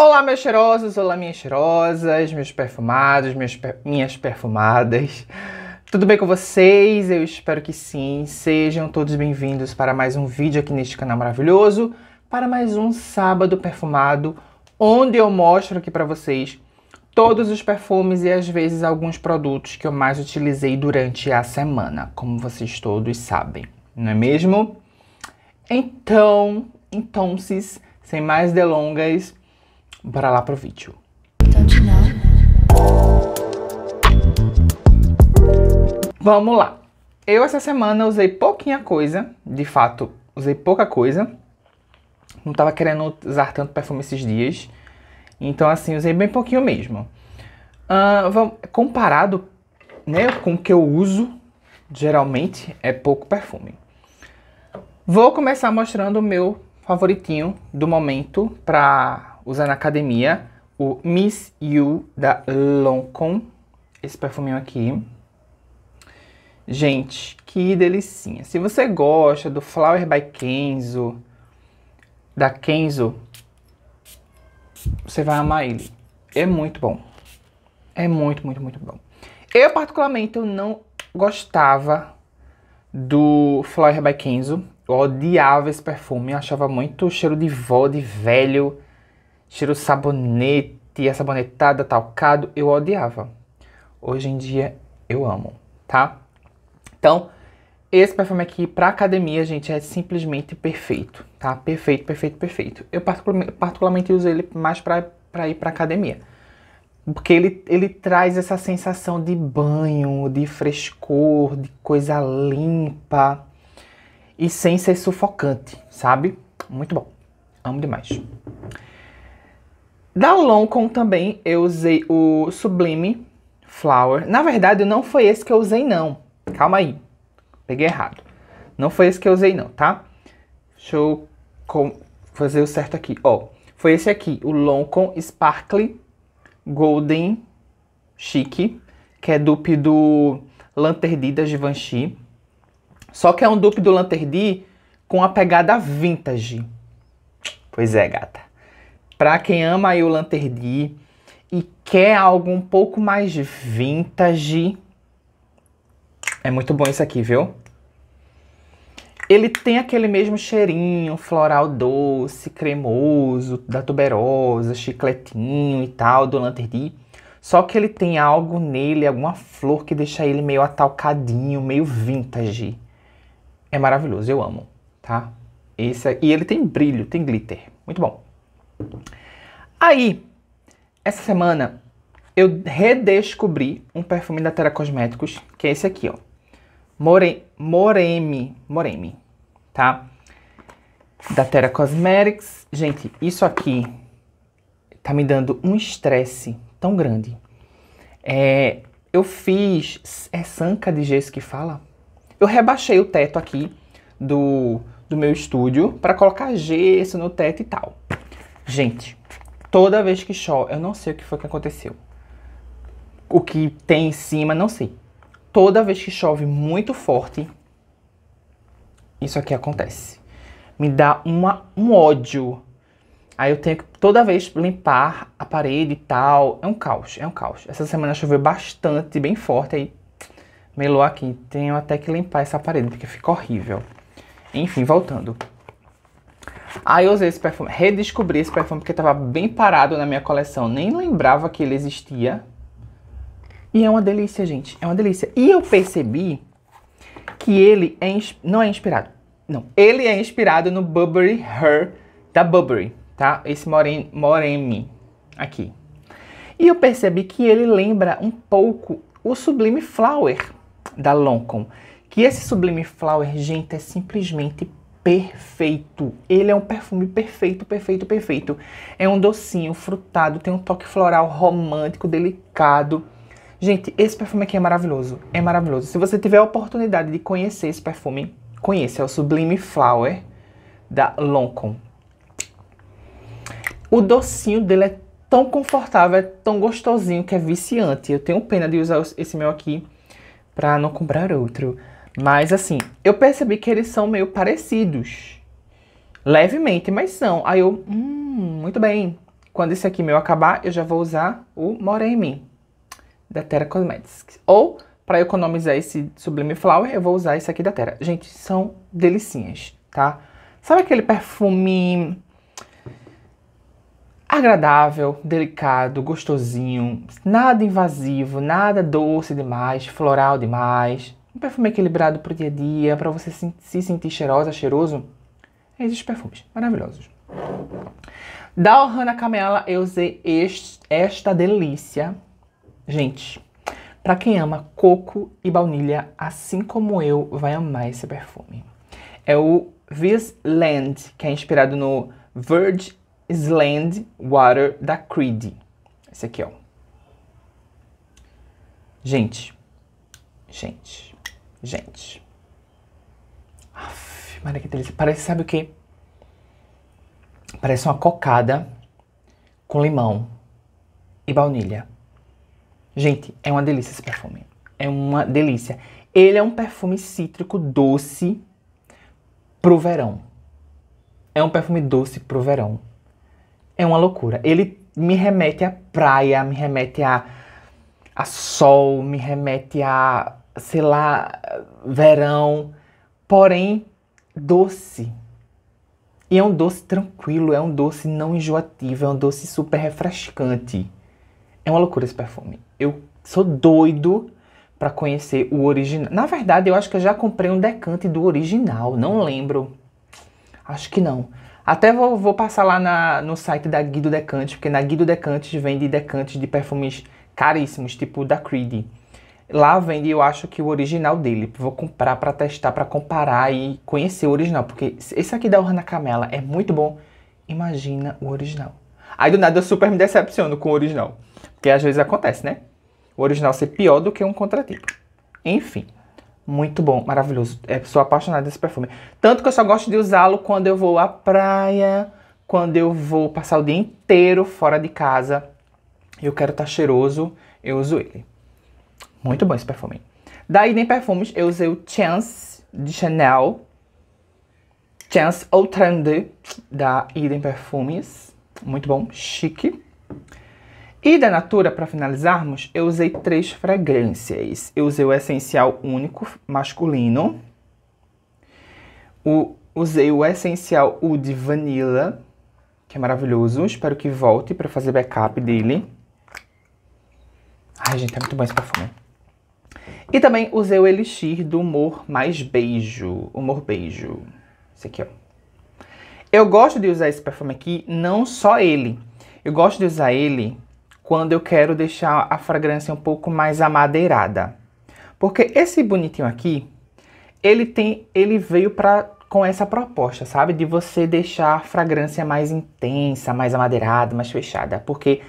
Olá, meus cheirosos, olá, minhas cheirosas, meus perfumados, minhas, per minhas perfumadas. Tudo bem com vocês? Eu espero que sim. Sejam todos bem-vindos para mais um vídeo aqui neste canal maravilhoso, para mais um sábado perfumado, onde eu mostro aqui para vocês todos os perfumes e às vezes alguns produtos que eu mais utilizei durante a semana, como vocês todos sabem, não é mesmo? Então, então, sem mais delongas, Bora lá pro vídeo. Vamos lá. Eu essa semana usei pouquinha coisa, de fato, usei pouca coisa. Não tava querendo usar tanto perfume esses dias. Então, assim, usei bem pouquinho mesmo. Uh, comparado né, com o que eu uso, geralmente é pouco perfume. Vou começar mostrando o meu favoritinho do momento para usar na academia o Miss You da Lancôme. Esse perfuminho aqui. Gente, que delicinha. Se você gosta do Flower by Kenzo, da Kenzo, você vai amar ele. É muito bom. É muito, muito, muito bom. Eu, particularmente, eu não gostava do Flower by Kenzo. Eu odiava esse perfume. Eu achava muito cheiro de vó, de velho cheiro sabonete, a sabonetada, talcado, eu odiava. Hoje em dia eu amo, tá? Então, esse perfume aqui pra academia, gente, é simplesmente perfeito, tá? Perfeito, perfeito, perfeito. Eu particularmente uso ele mais pra, pra ir pra academia. Porque ele, ele traz essa sensação de banho, de frescor, de coisa limpa. E sem ser sufocante, sabe? Muito bom. Amo demais. Da Lancôme também eu usei o Sublime Flower. Na verdade, não foi esse que eu usei não. Calma aí. Peguei errado. Não foi esse que eu usei não, tá? Deixa eu fazer o certo aqui. Ó, foi esse aqui, o Lancôme Sparkle Golden Chic, que é dupe do Lanterdi da Givenchy. Só que é um dupe do Lanterdi com a pegada vintage. Pois é, gata. Para quem ama o Lanterdi e quer algo um pouco mais vintage, é muito bom isso aqui, viu? Ele tem aquele mesmo cheirinho floral doce, cremoso, da tuberosa, chicletinho e tal, do Lanterdi. Só que ele tem algo nele, alguma flor que deixa ele meio atalcadinho, meio vintage. É maravilhoso, eu amo, tá? Esse, é, e ele tem brilho, tem glitter. Muito bom. Aí, essa semana, eu redescobri um perfume da Terra Cosméticos, que é esse aqui, ó. More, Moreme, Moremi, tá? Da Terra Cosmetics. Gente, isso aqui tá me dando um estresse tão grande. É, eu fiz. É sanca de gesso que fala? Eu rebaixei o teto aqui do, do meu estúdio para colocar gesso no teto e tal. Gente, toda vez que chove, eu não sei o que foi que aconteceu. O que tem em cima, não sei. Toda vez que chove muito forte, isso aqui acontece. Me dá uma, um ódio. Aí eu tenho que toda vez limpar a parede e tal. É um caos, é um caos. Essa semana choveu bastante, bem forte, aí melou aqui. Tenho até que limpar essa parede, porque fica horrível. Enfim, voltando. Aí eu usei esse perfume, redescobri esse perfume porque estava bem parado na minha coleção, nem lembrava que ele existia. E é uma delícia, gente, é uma delícia. E eu percebi que ele é não é inspirado, não, ele é inspirado no Burberry Her da Burberry, tá? Esse moren moreme aqui. E eu percebi que ele lembra um pouco o Sublime Flower da Lancôme. Que esse Sublime Flower, gente, é simplesmente perfeito. Ele é um perfume perfeito, perfeito, perfeito. É um docinho frutado, tem um toque floral romântico, delicado. Gente, esse perfume aqui é maravilhoso. É maravilhoso. Se você tiver a oportunidade de conhecer esse perfume, conheça. É o Sublime Flower da Lancôme. O docinho dele é tão confortável, é tão gostosinho que é viciante. Eu tenho pena de usar esse meu aqui para não comprar outro. Mas assim, eu percebi que eles são meio parecidos. Levemente, mas são. Aí eu, hum, muito bem. Quando esse aqui meu acabar, eu já vou usar o Moremi da Terra Cosmetics. Ou, para economizar esse Sublime Flower, eu vou usar esse aqui da Terra. Gente, são delicinhas, tá? Sabe aquele perfume agradável, delicado, gostosinho, nada invasivo, nada doce demais, floral demais. Um perfume equilibrado para o dia a dia, para você se sentir cheirosa, cheiroso. É esses perfumes maravilhosos. Da Ohana Camela eu usei este, esta delícia. Gente, para quem ama coco e baunilha, assim como eu, vai amar esse perfume. É o This Land, que é inspirado no Verge Island Water da Creed. Esse aqui, ó. Gente, gente. Gente. Aff, Maria, que delícia. Parece, sabe o quê? Parece uma cocada com limão e baunilha. Gente, é uma delícia esse perfume. É uma delícia. Ele é um perfume cítrico doce pro verão. É um perfume doce pro verão. É uma loucura. Ele me remete à praia, me remete a, a sol, me remete a sei lá, verão, porém doce. E é um doce tranquilo, é um doce não enjoativo, é um doce super refrescante. É uma loucura esse perfume. Eu sou doido para conhecer o original. Na verdade, eu acho que eu já comprei um decante do original, não lembro. Acho que não. Até vou, vou passar lá na, no site da Guido Decante porque na Guido Decante vende decantes de perfumes caríssimos, tipo da Creed. Lá vende, eu acho que o original dele. Vou comprar para testar, para comparar e conhecer o original. Porque esse aqui da Ohana Camela é muito bom. Imagina o original. Aí do nada eu super me decepciono com o original. Porque às vezes acontece, né? O original ser pior do que um contratipo. Enfim. Muito bom, maravilhoso. É, sou apaixonada desse perfume. Tanto que eu só gosto de usá-lo quando eu vou à praia, quando eu vou passar o dia inteiro fora de casa. Eu quero estar tá cheiroso, eu uso ele. Muito bom esse perfume. da nem perfumes, eu usei o Chance de Chanel. Chance au Trend da Idem Perfumes. Muito bom, chique. E da Natura, para finalizarmos, eu usei três fragrâncias. Eu usei o Essencial Único Masculino. O, usei o Essencial Oud Vanilla, que é maravilhoso. Espero que volte para fazer backup dele. Ai, gente, é muito bom esse perfume. E também usei o Elixir do Humor Mais Beijo. Humor Beijo. Esse aqui, ó. Eu gosto de usar esse perfume aqui, não só ele. Eu gosto de usar ele quando eu quero deixar a fragrância um pouco mais amadeirada. Porque esse bonitinho aqui, ele tem, ele veio para com essa proposta, sabe? De você deixar a fragrância mais intensa, mais amadeirada, mais fechada. Porque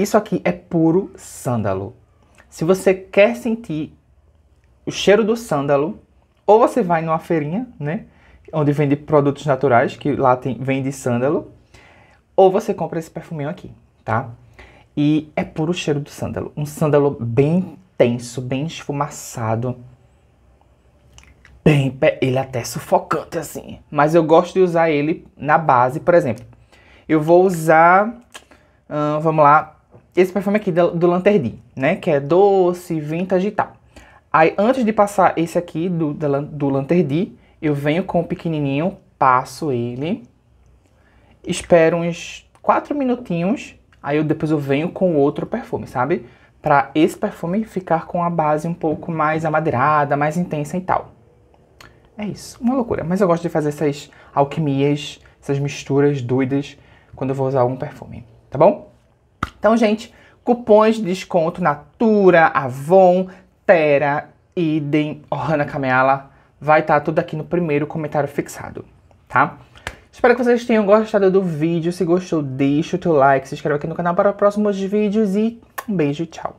isso aqui é puro sândalo. Se você quer sentir o cheiro do sândalo, ou você vai numa feirinha, né? Onde vende produtos naturais, que lá tem, vende sândalo, ou você compra esse perfuminho aqui, tá? E é puro cheiro do sândalo. Um sândalo bem tenso, bem esfumaçado. Bem, ele é até sufocante assim. Mas eu gosto de usar ele na base, por exemplo. Eu vou usar, hum, vamos lá, esse perfume aqui do, Lanterdi, né? Que é doce, vintage e tal. Aí, antes de passar esse aqui do, do, do Lanterdi, eu venho com o pequenininho, passo ele, espero uns 4 minutinhos, aí eu, depois eu venho com outro perfume, sabe? Pra esse perfume ficar com a base um pouco mais amadeirada, mais intensa e tal. É isso, uma loucura. Mas eu gosto de fazer essas alquimias, essas misturas doidas quando eu vou usar algum perfume, tá bom? Então, gente, cupons de desconto Natura, Avon, Terra, Idem, Ohana Kamela, vai estar tá tudo aqui no primeiro comentário fixado, tá? Espero que vocês tenham gostado do vídeo. Se gostou, deixa o teu like, se inscreve aqui no canal para próximos vídeos e um beijo, tchau.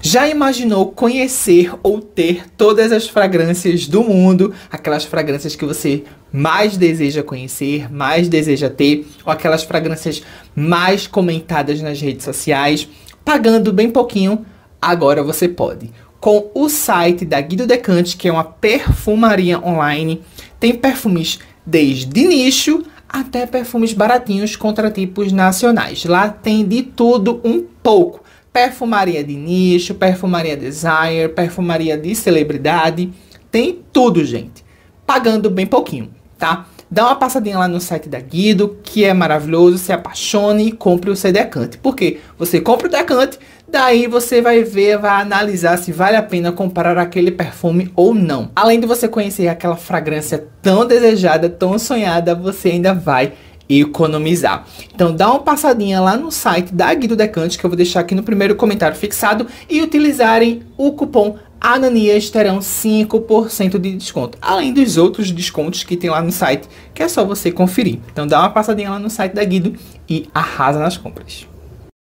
Já imaginou conhecer ou ter todas as fragrâncias do mundo, aquelas fragrâncias que você mais deseja conhecer, mais deseja ter, ou aquelas fragrâncias mais comentadas nas redes sociais, pagando bem pouquinho? Agora você pode. Com o site da Guido Decante, que é uma perfumaria online, tem perfumes desde nicho até perfumes baratinhos contra tipos nacionais. Lá tem de tudo um pouco perfumaria de nicho, perfumaria designer, perfumaria de celebridade. Tem tudo, gente. Pagando bem pouquinho, tá? Dá uma passadinha lá no site da Guido, que é maravilhoso, se apaixone e compre o seu decante. Porque você compra o decante, daí você vai ver, vai analisar se vale a pena comprar aquele perfume ou não. Além de você conhecer aquela fragrância tão desejada, tão sonhada, você ainda vai e economizar. Então dá uma passadinha lá no site da Guido Decante, que eu vou deixar aqui no primeiro comentário fixado, e utilizarem o cupom Ananias terão 5% de desconto, além dos outros descontos que tem lá no site, que é só você conferir. Então dá uma passadinha lá no site da Guido e arrasa nas compras.